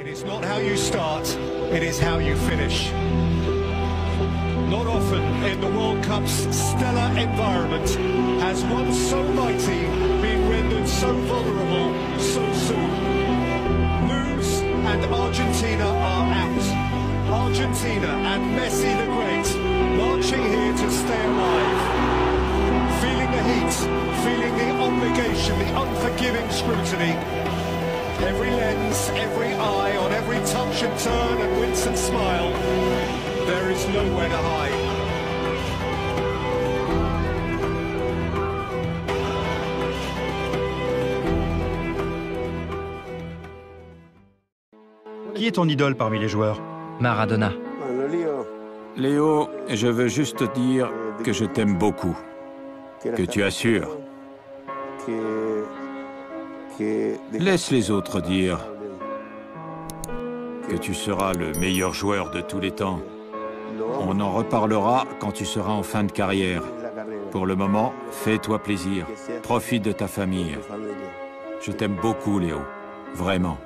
It is not how you start, it is how you finish. Not often in the World Cup's stellar environment has one so mighty been rendered so vulnerable so soon. Lose and Argentina are out. Argentina and Messi the Great marching here to stay alive. Feeling the heat, feeling the obligation, the unforgiving scrutiny Every lens, every eye, on every touch and turn and wince and smile, there is nowhere to hide. Qui est ton idole parmi les joueurs Maradona. Léo, je veux juste te dire que je t'aime beaucoup, que tu assures, Laisse les autres dire que tu seras le meilleur joueur de tous les temps. On en reparlera quand tu seras en fin de carrière. Pour le moment, fais-toi plaisir. Profite de ta famille. Je t'aime beaucoup, Léo. Vraiment.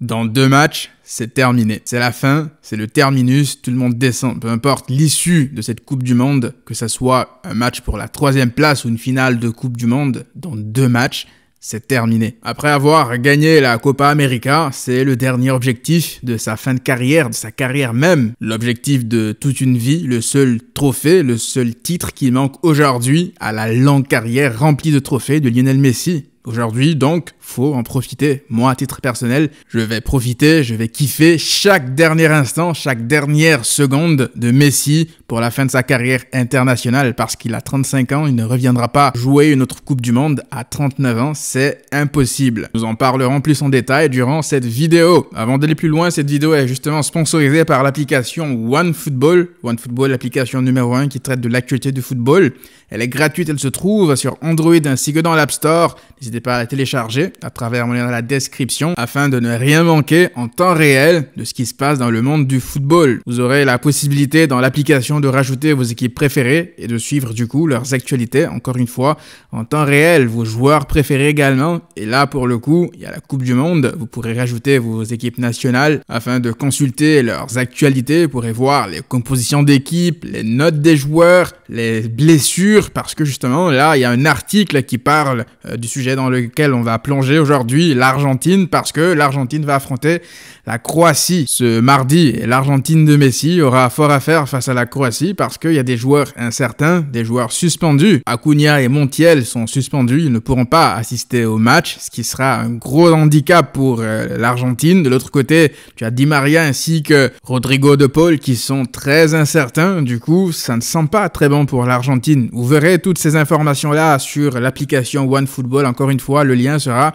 Dans deux matchs, c'est terminé. C'est la fin, c'est le terminus, tout le monde descend. Peu importe l'issue de cette Coupe du Monde, que ce soit un match pour la troisième place ou une finale de Coupe du Monde, dans deux matchs, c'est terminé. Après avoir gagné la Copa América, c'est le dernier objectif de sa fin de carrière, de sa carrière même. L'objectif de toute une vie, le seul trophée, le seul titre qui manque aujourd'hui à la longue carrière remplie de trophées de Lionel Messi. Aujourd'hui, donc, faut en profiter. Moi, à titre personnel, je vais profiter, je vais kiffer chaque dernier instant, chaque dernière seconde de Messi pour la fin de sa carrière internationale parce qu'il a 35 ans, il ne reviendra pas jouer une autre Coupe du Monde à 39 ans, c'est impossible. Nous en parlerons plus en détail durant cette vidéo. Avant d'aller plus loin, cette vidéo est justement sponsorisée par l'application OneFootball. OneFootball, l'application numéro 1 qui traite de l'actualité du football. Elle est gratuite, elle se trouve sur Android ainsi que dans l'App Store n'hésitez pas à la télécharger à travers mon lien dans la description afin de ne rien manquer en temps réel de ce qui se passe dans le monde du football. Vous aurez la possibilité dans l'application de rajouter vos équipes préférées et de suivre du coup leurs actualités, encore une fois, en temps réel, vos joueurs préférés également. Et là, pour le coup, il y a la Coupe du Monde, vous pourrez rajouter vos équipes nationales afin de consulter leurs actualités, vous pourrez voir les compositions d'équipes, les notes des joueurs, les blessures, parce que justement, là, il y a un article qui parle euh, du sujet dans lequel on va plonger aujourd'hui, l'Argentine, parce que l'Argentine va affronter la Croatie ce mardi. Et l'Argentine de Messi aura fort à faire face à la Croatie parce qu'il y a des joueurs incertains, des joueurs suspendus. Acuna et Montiel sont suspendus, ils ne pourront pas assister au match, ce qui sera un gros handicap pour euh, l'Argentine. De l'autre côté, tu as Di Maria ainsi que Rodrigo De Paul qui sont très incertains. Du coup, ça ne sent pas très bon pour l'Argentine. Vous verrez toutes ces informations-là sur l'application OneFootball en encore une fois, le lien sera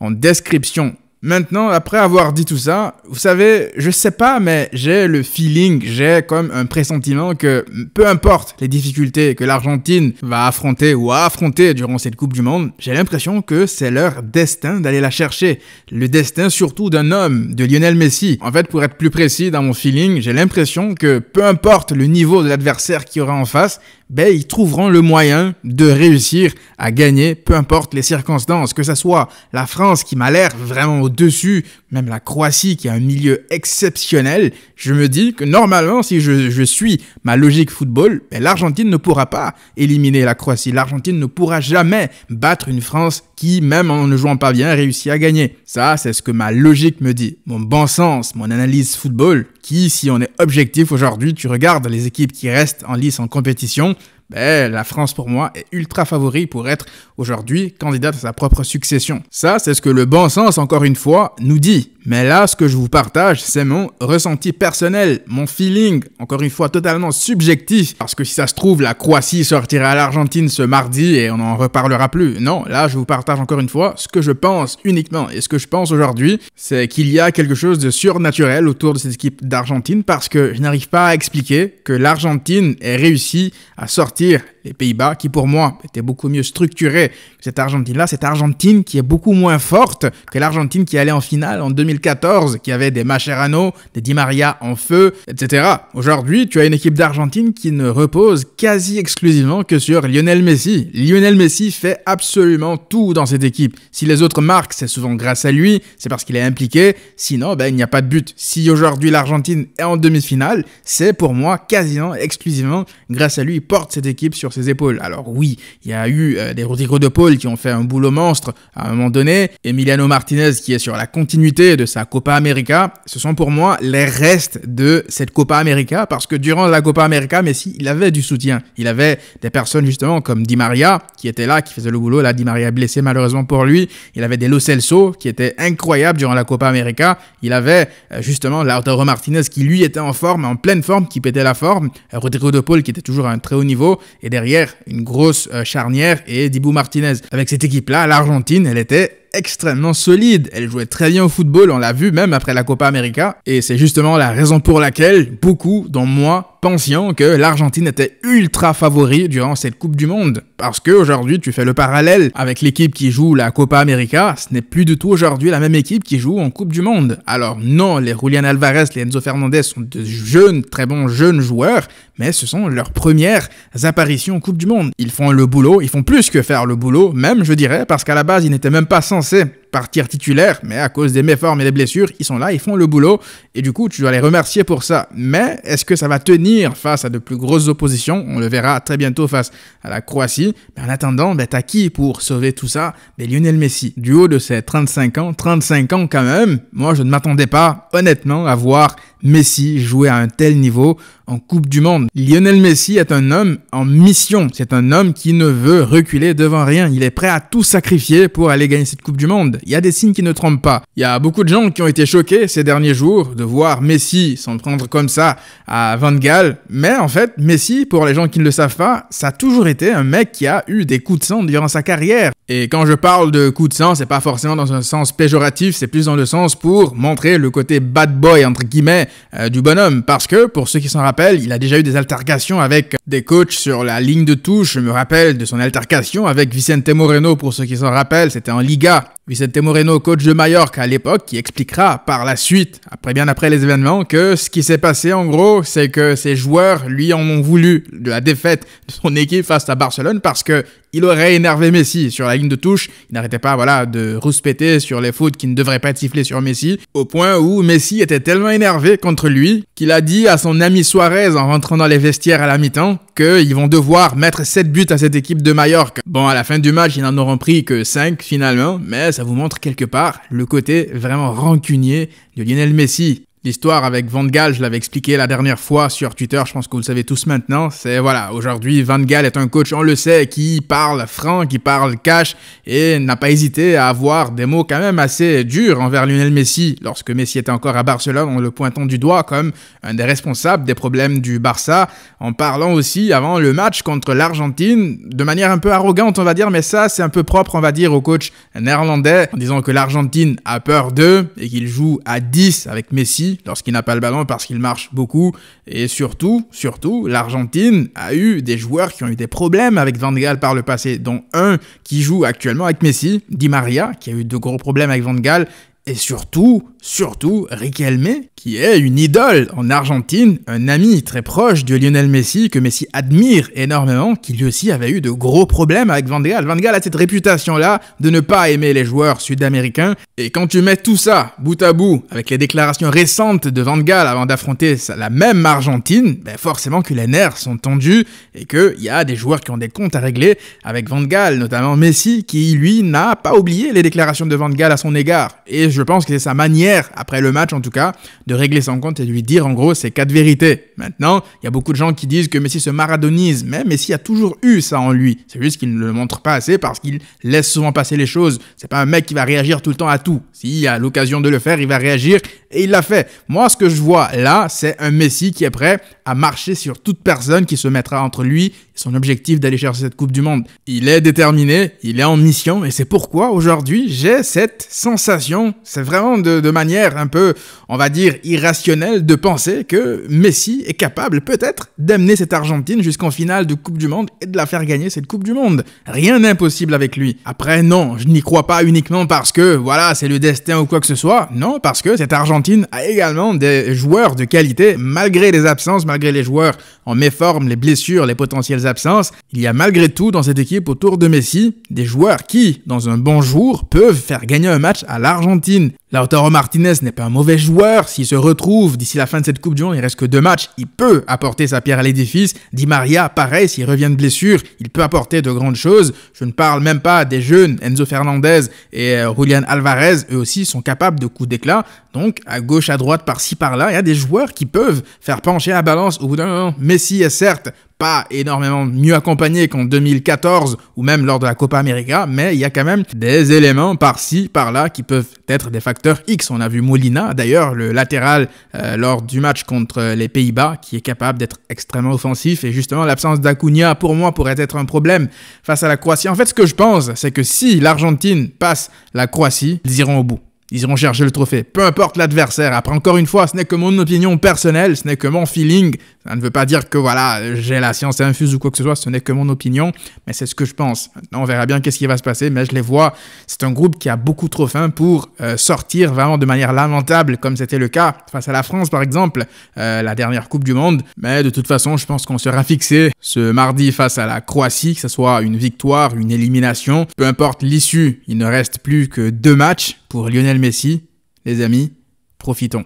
en description. Maintenant, après avoir dit tout ça, vous savez, je sais pas, mais j'ai le feeling, j'ai comme un pressentiment que peu importe les difficultés que l'Argentine va affronter ou a affronter durant cette Coupe du Monde, j'ai l'impression que c'est leur destin d'aller la chercher. Le destin surtout d'un homme, de Lionel Messi. En fait, pour être plus précis dans mon feeling, j'ai l'impression que peu importe le niveau de l'adversaire qu'il aura en face, ben, ils trouveront le moyen de réussir à gagner, peu importe les circonstances, que ce soit la France qui m'a l'air vraiment au-dessus, même la Croatie qui a un milieu exceptionnel, je me dis que normalement, si je, suis ma logique football, ben, l'Argentine ne pourra pas éliminer la Croatie. L'Argentine ne pourra jamais battre une France qui, même en ne jouant pas bien, réussit à gagner. Ça, c'est ce que ma logique me dit. Mon bon sens, mon analyse football qui, si on est objectif aujourd'hui, tu regardes les équipes qui restent en lice en compétition, ben, la France pour moi est ultra favori pour être aujourd'hui candidate à sa propre succession. Ça, c'est ce que le bon sens, encore une fois, nous dit. Mais là, ce que je vous partage, c'est mon ressenti personnel, mon feeling, encore une fois totalement subjectif, parce que si ça se trouve, la Croatie sortira à l'Argentine ce mardi et on n'en reparlera plus. Non, là, je vous partage encore une fois ce que je pense uniquement. Et ce que je pense aujourd'hui, c'est qu'il y a quelque chose de surnaturel autour de cette équipe d'Argentine, parce que je n'arrive pas à expliquer que l'Argentine ait réussi à sortir les Pays-Bas, qui pour moi étaient beaucoup mieux structurés que cette Argentine-là, cette Argentine qui est beaucoup moins forte que l'Argentine qui allait en finale en 2014, qui avait des Macherano, des Di Maria en feu, etc. Aujourd'hui, tu as une équipe d'Argentine qui ne repose quasi exclusivement que sur Lionel Messi. Lionel Messi fait absolument tout dans cette équipe. Si les autres marquent, c'est souvent grâce à lui, c'est parce qu'il est impliqué, sinon ben, il n'y a pas de but. Si aujourd'hui l'Argentine est en demi-finale, c'est pour moi quasiment exclusivement grâce à lui, il porte cette Équipe sur ses épaules. Alors oui, il y a eu euh, des Rodrigo de Paul qui ont fait un boulot monstre à un moment donné, Emiliano Martinez qui est sur la continuité de sa Copa América, ce sont pour moi les restes de cette Copa América parce que durant la Copa América, Messi, il avait du soutien. Il avait des personnes justement comme Di Maria qui était là, qui faisait le boulot. Là, Di Maria blessé malheureusement pour lui. Il avait des Lo Celso qui étaient incroyables durant la Copa América. Il avait justement euh, justement Lautaro Martinez qui lui était en forme, en pleine forme, qui pétait la forme. Rodrigo de Paul qui était toujours à un très haut niveau et derrière une grosse euh, charnière et Dibou Martinez. Avec cette équipe-là, l'Argentine, elle était extrêmement solide. Elle jouait très bien au football, on l'a vu même après la Copa América. Et c'est justement la raison pour laquelle beaucoup, dont moi, pensions que l'Argentine était ultra favori durant cette Coupe du Monde. Parce que aujourd'hui tu fais le parallèle avec l'équipe qui joue la Copa América, ce n'est plus du tout aujourd'hui la même équipe qui joue en Coupe du Monde. Alors non, les Julian Alvarez, les Enzo Fernandez sont de jeunes, très bons jeunes joueurs, mais ce sont leurs premières apparitions en Coupe du Monde. Ils font le boulot, ils font plus que faire le boulot, même je dirais, parce qu'à la base, ils n'étaient même pas censés partir titulaire, mais à cause des méformes et des blessures, ils sont là, ils font le boulot, et du coup, tu dois les remercier pour ça. Mais est-ce que ça va tenir face à de plus grosses oppositions On le verra très bientôt face à la Croatie. Mais en attendant, ben, t'as qui pour sauver tout ça ben, Lionel Messi. Du haut de ses 35 ans, 35 ans quand même, moi je ne m'attendais pas, honnêtement, à voir Messi jouer à un tel niveau en Coupe du Monde. Lionel Messi est un homme en mission. C'est un homme qui ne veut reculer devant rien. Il est prêt à tout sacrifier pour aller gagner cette Coupe du Monde. Il y a des signes qui ne trompent pas. Il y a beaucoup de gens qui ont été choqués ces derniers jours de voir Messi s'en prendre comme ça à Van Gaal. Mais en fait, Messi, pour les gens qui ne le savent pas, ça a toujours été un mec qui a eu des coups de sang durant sa carrière. Et quand je parle de coups de sang, c'est pas forcément dans un sens péjoratif, c'est plus dans le sens pour montrer le côté bad boy, entre guillemets, euh, du bonhomme. Parce que, pour ceux qui s'en rappellent, il a déjà eu des altercations avec des coachs sur la ligne de touche. Je me rappelle de son altercation avec Vicente Moreno, pour ceux qui s'en rappellent, c'était en Liga. Vicente Moreno, coach de Mallorca à l'époque, qui expliquera par la suite, après bien après les événements, que ce qui s'est passé en gros, c'est que ses joueurs lui en ont voulu de la défaite de son équipe face à Barcelone parce que il aurait énervé Messi sur la ligne de touche. Il n'arrêtait pas, voilà, de rouspéter sur les fautes qui ne devraient pas être sur Messi, au point où Messi était tellement énervé contre lui qu'il a dit à son ami Suarez en rentrant dans les vestiaires à la mi-temps qu'ils vont devoir mettre 7 buts à cette équipe de Mallorca. Bon, à la fin du match, ils n'en auront pris que 5 finalement, mais ça vous montre quelque part le côté vraiment rancunier de Lionel Messi. L'histoire avec Van Gaal, je l'avais expliqué la dernière fois sur Twitter, je pense que vous le savez tous maintenant. C'est voilà, aujourd'hui, Van Gaal est un coach, on le sait, qui parle franc, qui parle cash et n'a pas hésité à avoir des mots quand même assez durs envers Lionel Messi lorsque Messi était encore à Barcelone en le pointant du doigt comme un des responsables des problèmes du Barça, en parlant aussi avant le match contre l'Argentine de manière un peu arrogante, on va dire, mais ça, c'est un peu propre, on va dire, au coach néerlandais, en disant que l'Argentine a peur d'eux et qu'il joue à 10 avec Messi lorsqu'il n'a pas le ballon parce qu'il marche beaucoup. Et surtout, surtout, l'Argentine a eu des joueurs qui ont eu des problèmes avec Van Gaal par le passé, dont un qui joue actuellement avec Messi, Di Maria, qui a eu de gros problèmes avec Van Gaal. Et surtout, surtout Riquelme, qui est une idole en Argentine, un ami très proche de Lionel Messi, que Messi admire énormément, qui lui aussi avait eu de gros problèmes avec Van Gaal. Van Gaal a cette réputation-là de ne pas aimer les joueurs sud-américains, et quand tu mets tout ça bout à bout avec les déclarations récentes de Van Gaal avant d'affronter la même Argentine, ben forcément que les nerfs sont tendus et qu'il y a des joueurs qui ont des comptes à régler avec Van Gaal, notamment Messi, qui lui n'a pas oublié les déclarations de Van Gaal à son égard. Et je pense que c'est sa manière après le match en tout cas, de régler son compte et de lui dire en gros ses quatre vérités. Maintenant, il y a beaucoup de gens qui disent que Messi se maradonise, mais Messi a toujours eu ça en lui. C'est juste qu'il ne le montre pas assez parce qu'il laisse souvent passer les choses. C'est pas un mec qui va réagir tout le temps à tout. S'il a l'occasion de le faire, il va réagir et il l'a fait. Moi, ce que je vois là, c'est un Messi qui est prêt à marcher sur toute personne qui se mettra entre lui et son objectif d'aller chercher cette Coupe du Monde. Il est déterminé, il est en mission et c'est pourquoi aujourd'hui j'ai cette sensation, c'est vraiment de, de manière un peu, on va dire, irrationnelle de penser que Messi est capable peut-être d'amener cette Argentine jusqu'en finale de Coupe du Monde et de la faire gagner cette Coupe du Monde. Rien d'impossible avec lui. Après, non, je n'y crois pas uniquement parce que, voilà, c'est le destin ou quoi que ce soit. Non, parce que cette Argentine a également des joueurs de qualité, malgré les absences, malgré les joueurs en méforme, les blessures, les potentielles absences. Il y a malgré tout dans cette équipe autour de Messi des joueurs qui, dans un bon jour, peuvent faire gagner un match à l'Argentine. Lautaro Martinez n'est pas un mauvais joueur. S'il se retrouve d'ici la fin de cette Coupe du Monde, il reste que deux matchs, il peut apporter sa pierre à l'édifice. Di Maria, pareil, s'il revient de blessure, il peut apporter de grandes choses. Je ne parle même pas des jeunes Enzo Fernandez et euh, Julian Alvarez, eux aussi sont capables de coups d'éclat. Donc, à gauche, à droite, par-ci, par-là, il y a des joueurs qui peuvent faire pencher la balance au bout d'un Messi est certes pas énormément mieux accompagné qu'en 2014 ou même lors de la Copa América, mais il y a quand même des éléments par-ci, par-là qui peuvent être des facteurs X. On a vu Molina, d'ailleurs, le latéral euh, lors du match contre les Pays-Bas, qui est capable d'être extrêmement offensif. Et justement, l'absence d'Acuna, pour moi, pourrait être un problème face à la Croatie. En fait, ce que je pense, c'est que si l'Argentine passe la Croatie, ils iront au bout. Ils iront chercher le trophée, peu importe l'adversaire. Après, encore une fois, ce n'est que mon opinion personnelle, ce n'est que mon feeling. Ça ne veut pas dire que voilà, j'ai la science infuse ou quoi que ce soit, ce n'est que mon opinion, mais c'est ce que je pense. on verra bien qu'est-ce qui va se passer, mais je les vois. C'est un groupe qui a beaucoup trop faim pour euh, sortir vraiment de manière lamentable, comme c'était le cas face à la France par exemple, euh, la dernière Coupe du Monde. Mais de toute façon, je pense qu'on sera fixé ce mardi face à la Croatie, que ce soit une victoire, une élimination, peu importe l'issue, il ne reste plus que deux matchs pour Lionel Messi. Les amis, profitons.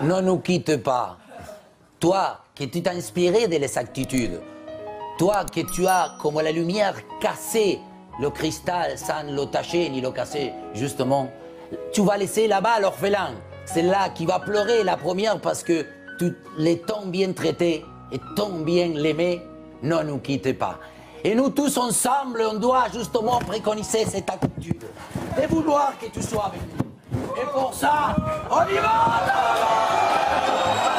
Ne nous quitte pas. Toi, que tu t'es inspiré de l'exactitude. Toi, que tu as, comme la lumière, cassé le cristal sans le tacher ni le casser, justement. Tu vas laisser là-bas l'orphelin. C'est là qui va pleurer la première parce que tu l'es tant bien traité et tant bien l'aimé, ne nous quitte pas. Et nous tous ensemble, on doit justement préconiser cette attitude et vouloir que tu sois avec nous. Et pour ça, on y va